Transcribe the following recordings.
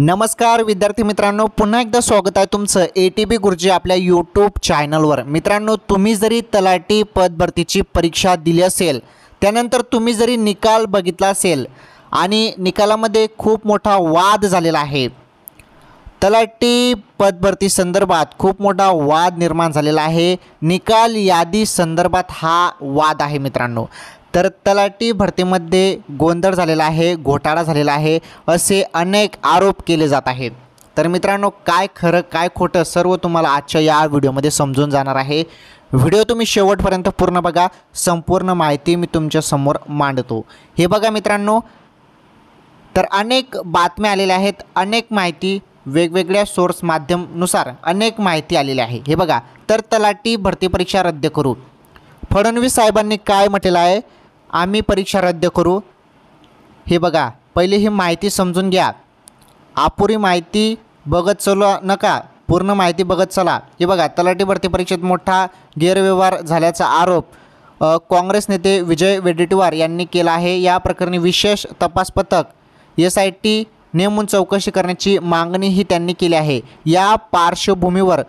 नमस्कार विद्यार्थी मित्रांनो पुन्हा एकदा स्वागत आहे तुमचं ए टी बी गुरुजी आपल्या यूट्यूब चॅनलवर मित्रांनो तुम्ही जरी तलाटी पदभरतीची परीक्षा दिली असेल त्यानंतर तुम्ही जरी निकाल बघितला असेल आणि निकालामध्ये खूप मोठा वाद झालेला आहे तलाटी पदभरती संदर्भात खूप मोठा वाद निर्माण झालेला आहे निकाल यादी संदर्भात हा वाद आहे मित्रांनो तर तलाटी भरतीमध्ये गोंधळ झालेला आहे घोटाळा झालेला आहे असे अनेक आरोप केले जात आहेत तर मित्रांनो काय खरं काय खोटं सर्व तुम्हाला आजच्या या व्हिडिओमध्ये समजून जाणार आहे व्हिडिओ तुम्ही शेवटपर्यंत पूर्ण बघा संपूर्ण माहिती मी तुमच्यासमोर मांडतो हे बघा मित्रांनो तर अनेक बातम्या आलेल्या आहेत अनेक माहिती वेगवेगळ्या सोर्स माध्यमनुसार अनेक माहिती आलेली आहे हे बघा तर तलाटी भरती परीक्षा रद्द करू फडणवीस साहेबांनी काय म्हटलेलं आहे आम्ही परीक्षा रद्द करू हे बघा पहिले ही माहिती समजून घ्या अपुरी माहिती बघत चलू नका पूर्ण माहिती बघत चला हे बघा तलाठी भरती परीक्षेत मोठा गैरव्यवहार झाल्याचा आरोप काँग्रेस नेते विजय वेडेटीवार यांनी केला आहे या प्रकरणी विशेष तपास पथक एस आय टी नेमून चौकशी करण्याची मागणीही त्यांनी केली आहे या पार्श्वभूमीवर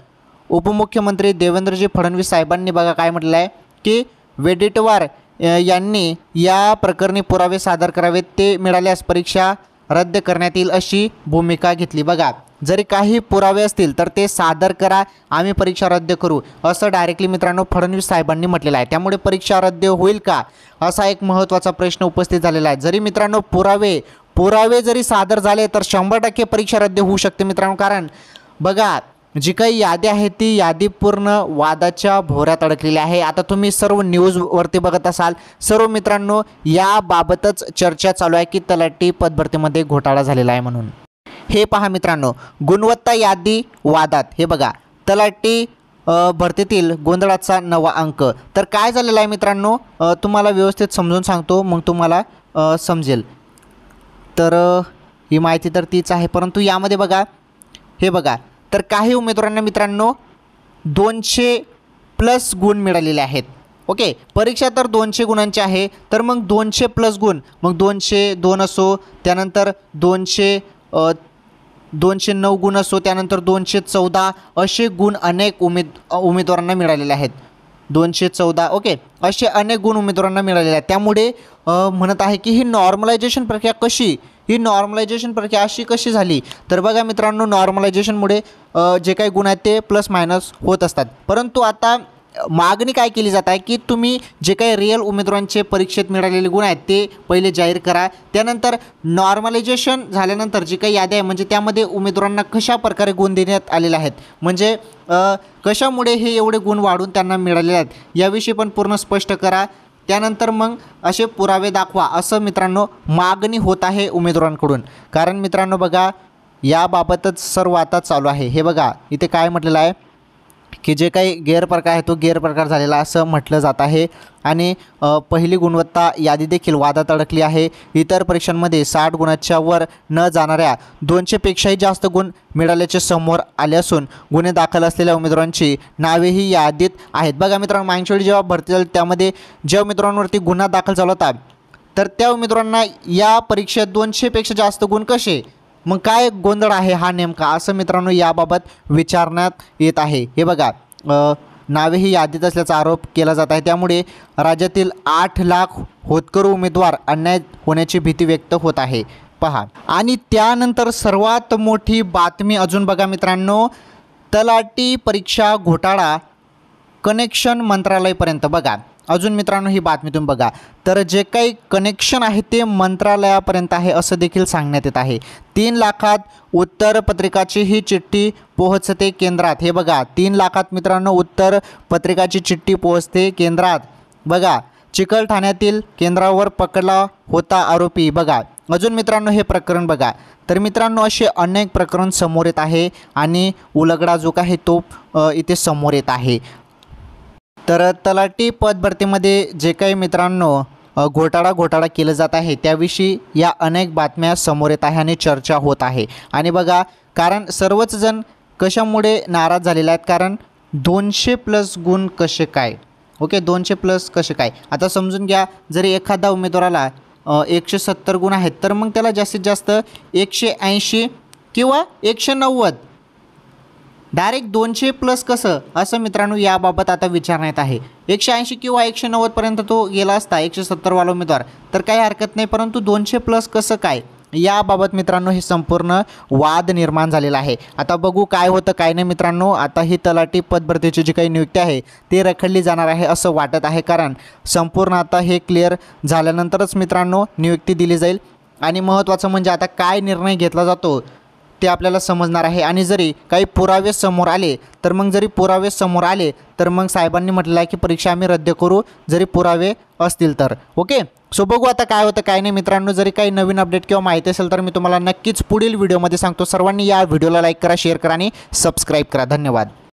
उपमुख्यमंत्री देवेंद्रजी फडणवीस साहेबांनी बघा काय म्हटलं आहे की वेडेटवार यांनी या प्रकरणी पुरावे सादर करावेत ते मिळाल्यास परीक्षा रद्द करण्यात येईल अशी भूमिका घेतली बघा जरी काही पुरावे असतील तर ते सादर करा आम्ही परीक्षा रद्द करू असं डायरेक्टली मित्रांनो फडणवीस साहेबांनी म्हटलेलं आहे त्यामुळे परीक्षा रद्द होईल का असा एक महत्त्वाचा प्रश्न उपस्थित झालेला आहे जरी मित्रांनो पुरावे पुरावे जरी सादर झाले तर शंभर टक्के परीक्षा रद्द होऊ शकते मित्रांनो कारण बघा म्हणजे जी काही यादी आहे ती यादी पूर्ण वादाच्या भोऱ्यात अडकलेली आहे आता तुम्ही सर्व न्यूजवरती बघत असाल सर्व मित्रांनो याबाबतच चर्चा चालू आहे की तलाठी पदभरतीमध्ये घोटाळा झालेला आहे म्हणून हे पहा मित्रांनो गुणवत्ता यादी वादात हे बघा तलाठी भरतीतील गोंधळाचा नवा अंक तर काय झालेला आहे मित्रांनो तुम्हाला व्यवस्थित समजून सांगतो मग तुम्हाला समजेल तर ही माहिती तर तीच आहे परंतु यामध्ये बघा हे बघा तर काही उमेदवारांना मित्रांनो दोनशे प्लस गुण मिळालेले आहेत ओके परीक्षा तर दोनशे गुणांची आहे तर मग दोनशे प्लस गुण मग दोनशे दोन असो त्यानंतर दोनशे दोनशे नऊ गुण असो त्यानंतर दोनशे चौदा असे गुण अनेक उमेद उमेदवारांना मिळालेले आहेत दोनशे चौदा ओके असे अनेक गुण उमेदवारांना मिळालेले आहेत त्यामुळे म्हणत आहे की ही नॉर्मलायझेशन प्रक्रिया कशी ही नॉर्मलायझेशन प्रक्रिया अशी कशी झाली तर बघा मित्रांनो नॉर्मलायझेशनमुळे जे काही गुण आहेत ते प्लस मायनस होत असतात परंतु आता मागणी काय केली जात आहे की तुम्ही जे काही रिअल उमेदवारांचे परीक्षेत मिळालेले गुण आहेत ते पहिले जाहीर करा त्यानंतर नॉर्मलायझेशन झाल्यानंतर जी काही याद्या आहे म्हणजे त्यामध्ये उमेदवारांना कशा प्रकारे गुण देण्यात आलेले आहेत म्हणजे कशामुळे हे एवढे गुण वाढून त्यांना मिळालेले आहेत याविषयी पण पूर्ण स्पष्ट करा त्यानंतर मग असे पुरावे दाखवा असं मित्रांनो मागणी होत आहे उमेदवारांकडून कारण मित्रांनो बघा याबाबतच सर्व आता चालू आहे हे बघा इथे काय म्हटलेलं आहे की जे काही गैरप्रकार आहे तो गैरप्रकार झालेला असं म्हटलं जात आहे आणि पहिली गुणवत्ता यादी देखील वादात अडकली आहे इतर परीक्षांमध्ये साठ गुणांच्या वर न जाणाऱ्या दोनशेपेक्षाही जास्त गुण मिळाल्याचे समोर आले असून गुन्हे दाखल असलेल्या उमेदवारांची नावेही यादीत आहेत बघा मित्रांनो मागच्या जेव्हा भरती झाली त्यामध्ये ज्या उमेदवारांवरती गुन्हा दाखल झाला होता तर त्या उमेदवारांना या परीक्षेत दोनशेपेक्षा जास्त गुण कसे मग काय गोंधळ आहे हा नेमका असं मित्रांनो याबाबत विचारण्यात येत आहे हे बघा नावे ही यादीत असल्याचा आरोप केला जात आहे त्यामुळे राज्यातील आठ लाख होतकर उमेदवार अन्याय होण्याची भीती व्यक्त होत आहे पहा आणि त्यानंतर सर्वात मोठी बातमी अजून बघा मित्रांनो तलाटी परीक्षा घोटाळा कनेक्शन मंत्रालयपर्यंत बघा अजून मित्रांनो ही बातमीतून बघा तर जे काही कनेक्शन आहे ते मंत्रालयापर्यंत आहे असं देखील सांगण्यात येत आहे तीन लाखात उत्तर पत्रिकाची ही चिठ्ठी पोहोचते केंद्रात हे बघा तीन लाखात मित्रांनो उत्तर पत्रिकाची चिठ्ठी पोहोचते केंद्रात बघा चिखल ठाण्यातील केंद्रावर पकडला होता आरोपी बघा अजून मित्रांनो हे प्रकरण बघा तर मित्रांनो असे अनेक प्रकरण समोर येत आहे आणि उलगडा जो काही तो इथे समोर येत आहे तर पद भरतीमध्ये जे काही मित्रांनो घोटाळा घोटाळा केला जात आहे त्याविषयी या अनेक बातम्या समोर येत आहे आणि चर्चा होत आहे आणि बघा कारण सर्वच जण कशामुळे नाराज झालेले आहेत कारण दोनशे प्लस गुण कसे काय ओके दोनशे प्लस कसे काय आता समजून घ्या जरी एखादा उमेदवाराला एकशे सत्तर गुण आहेत तर मग त्याला जास्तीत जास्त एकशे ऐंशी किंवा एकशे नव्वद डायरेक्ट दोनशे प्लस कसं असं मित्रांनो याबाबत आता विचारण्यात आहे एकशे ऐंशी किंवा एकशे नव्वदपर्यंत तो गेला असता एकशे सत्तरवाला उमेदवार तर काही हरकत नाही परंतु दोनशे प्लस कसं काय याबाबत मित्रांनो हे संपूर्ण वाद निर्माण झालेला आहे आता बघू काय होतं काय नाही मित्रांनो आता ही तलाठी पदभरतीची जी काही नियुक्ती आहे ती रखडली जाणार आहे असं वाटत आहे कारण संपूर्ण आता हे क्लिअर झाल्यानंतरच मित्रांनो नियुक्ती दिली जाईल आणि महत्त्वाचं म्हणजे आता काय निर्णय घेतला जातो ते आपल्याला समजणार आहे आणि जरी काही पुरावे समोर आले तर मग जरी पुरावे समोर आले तर मग साहेबांनी म्हटलं आहे की परीक्षा आम्ही रद्द करू जरी पुरावे असतील तर ओके सो बघू आता काय होतं काय नाही मित्रांनो जरी काही नवीन अपडेट किंवा माहिती असेल तर मी तुम्हाला नक्कीच पुढील व्हिडिओमध्ये सांगतो सर्वांनी या व्हिडिओला लाईक करा शेअर करा आणि सबस्क्राईब करा धन्यवाद